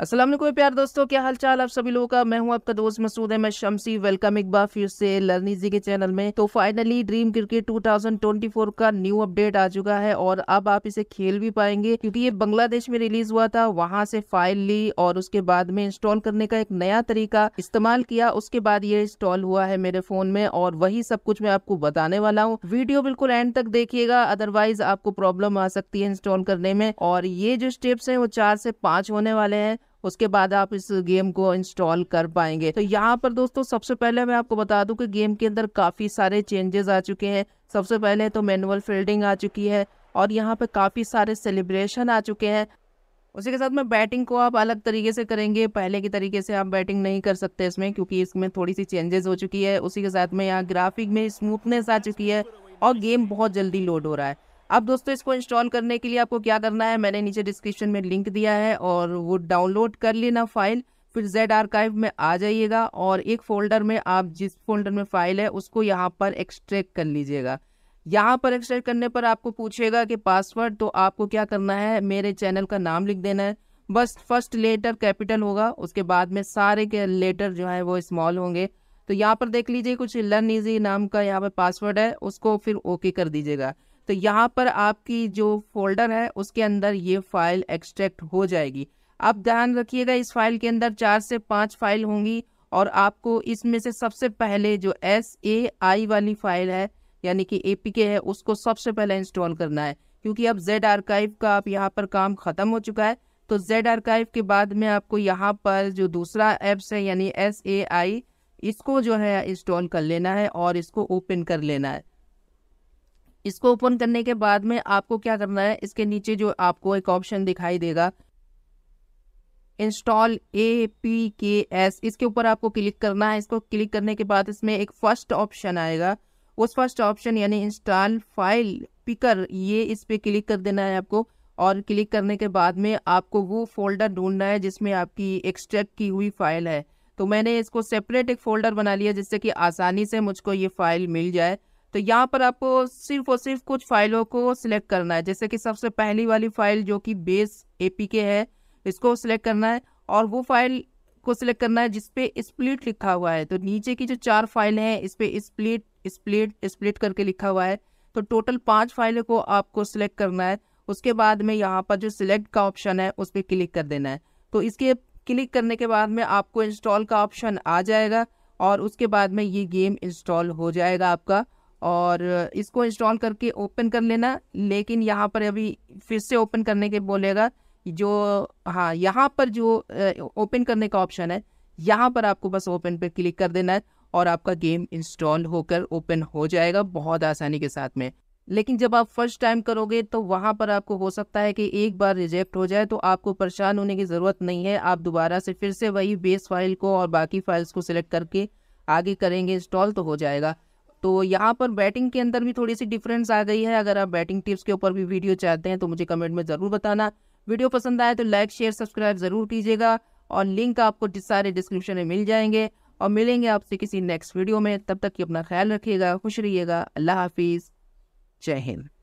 असलम प्यार दोस्तों क्या हाल चाल आप सभी लोगों का मैं हूं आपका दोस्त मसूद मैं शमसी वेलकम एक बार फिर से लर्निंग जी के चैनल में तो फाइनली ड्रीम क्रिकेट 2024 का न्यू अपडेट आ चुका है और अब आप इसे खेल भी पाएंगे क्योंकि ये बांग्लादेश में रिलीज हुआ था वहां से फाइल ली और उसके बाद में इंस्टॉल करने का एक नया तरीका इस्तेमाल किया उसके बाद ये इंस्टॉल हुआ है मेरे फोन में और वही सब कुछ मैं आपको बताने वाला हूँ वीडियो बिल्कुल एंड तक देखिएगा अदरवाइज आपको प्रॉब्लम आ सकती है इंस्टॉल करने में और ये जो स्टेप्स है वो चार से पांच होने वाले हैं उसके बाद आप इस गेम को इंस्टॉल कर पाएंगे तो यहाँ पर दोस्तों सबसे पहले मैं आपको बता दूं कि गेम के अंदर काफ़ी सारे चेंजेस आ चुके हैं सबसे पहले तो मैनुअल फील्डिंग आ चुकी है और यहाँ पर काफ़ी सारे सेलिब्रेशन आ चुके हैं उसी के साथ में बैटिंग को आप अलग तरीके से करेंगे पहले के तरीके से आप बैटिंग नहीं कर सकते इसमें क्योंकि इसमें थोड़ी सी चेंजेस हो चुकी है उसी के साथ में यहाँ ग्राफिक में स्मूथनेस आ चुकी है और गेम बहुत जल्दी लोड हो रहा है अब दोस्तों इसको इंस्टॉल करने के लिए आपको क्या करना है मैंने नीचे डिस्क्रिप्शन में लिंक दिया है और वो डाउनलोड कर लेना फाइल फिर जेड आर्काइव में आ जाइएगा और एक फोल्डर में आप जिस फोल्डर में फाइल है उसको यहाँ पर एक्सट्रैक्ट कर लीजिएगा यहाँ पर एक्सट्रैक्ट करने पर आपको पूछेगा कि पासवर्ड तो आपको क्या करना है मेरे चैनल का नाम लिख देना है बस फर्स्ट लेटर कैपिटल होगा उसके बाद में सारे के लेटर जो है वो स्मॉल होंगे तो यहाँ पर देख लीजिए कुछ लर्न ईजी नाम का यहाँ पर पासवर्ड है उसको फिर ओके कर दीजिएगा तो यहाँ पर आपकी जो फोल्डर है उसके अंदर ये फाइल एक्सट्रैक्ट हो जाएगी आप ध्यान रखिएगा इस फाइल के अंदर चार से पाँच फाइल होंगी और आपको इसमें से सबसे पहले जो एस ए आई वाली फाइल है यानी कि ए पी के है उसको सबसे पहले इंस्टॉल करना है क्योंकि अब जेड आर्काइव का आप यहाँ पर काम ख़त्म हो चुका है तो जेड आर्काइव के बाद में आपको यहाँ पर जो दूसरा एप्स है यानी एस ए आई इसको जो है इंस्टॉल कर लेना है और इसको ओपन कर लेना है इसको ओपन करने के बाद में आपको क्या करना है इसके नीचे जो आपको एक ऑप्शन दिखाई देगा install A P K S इसके ऊपर आपको क्लिक करना है इसको क्लिक करने के बाद इसमें एक फर्स्ट ऑप्शन आएगा उस फर्स्ट ऑप्शन यानी इंस्टॉल फाइल पिकर ये इस पर क्लिक कर देना है आपको और क्लिक करने के बाद में आपको वो फोल्डर ढूंढना है जिसमें आपकी एक्सट्रैक्ट की हुई फाइल है तो मैंने इसको सेपरेट एक फ़ोल्डर बना लिया जिससे कि आसानी से मुझको ये फाइल मिल जाए तो यहाँ पर आपको सिर्फ और सिर्फ कुछ फाइलों को सिलेक्ट करना है जैसे कि सबसे पहली वाली फाइल जो कि बेस एपीके है इसको सिलेक्ट करना है और वो फाइल को सिलेक्ट करना है जिसपे स्प्लिट लिखा हुआ है तो नीचे की जो चार फाइल हैं इस पर स्प्लिट स्प्लिट स्प्लिट करके लिखा हुआ है तो टोटल पाँच फाइलों को आपको सिलेक्ट करना है उसके बाद में यहाँ पर जो सिलेक्ट का ऑप्शन है उस पर क्लिक कर देना है तो इसके क्लिक करने के बाद में आपको इंस्टॉल का ऑप्शन आ जाएगा और उसके बाद में ये गेम इंस्टॉल हो जाएगा आपका और इसको इंस्टॉल करके ओपन कर लेना लेकिन यहाँ पर अभी फिर से ओपन करने के बोलेगा जो हाँ यहाँ पर जो ओपन करने का ऑप्शन है यहाँ पर आपको बस ओपन पर क्लिक कर देना है और आपका गेम इंस्टॉल होकर ओपन हो जाएगा बहुत आसानी के साथ में लेकिन जब आप फर्स्ट टाइम करोगे तो वहाँ पर आपको हो सकता है कि एक बार रिजेक्ट हो जाए तो आपको परेशान होने की ज़रूरत नहीं है आप दोबारा से फिर से वही बेस फाइल को और बाकी फाइल्स को सिलेक्ट करके आगे करेंगे इंस्टॉल तो हो जाएगा तो यहाँ पर बैटिंग के अंदर भी थोड़ी सी डिफरेंस आ गई है अगर आप बैटिंग टिप्स के ऊपर भी वीडियो चाहते हैं तो मुझे कमेंट में ज़रूर बताना वीडियो पसंद आए तो लाइक शेयर सब्सक्राइब ज़रूर कीजिएगा और लिंक आपको सारे डिस्क्रिप्शन में मिल जाएंगे और मिलेंगे आपसे किसी नेक्स्ट वीडियो में तब तक कि अपना ख्याल रखिएगा खुश रहिएगा अल्लाह हाफिज़ जय हिंद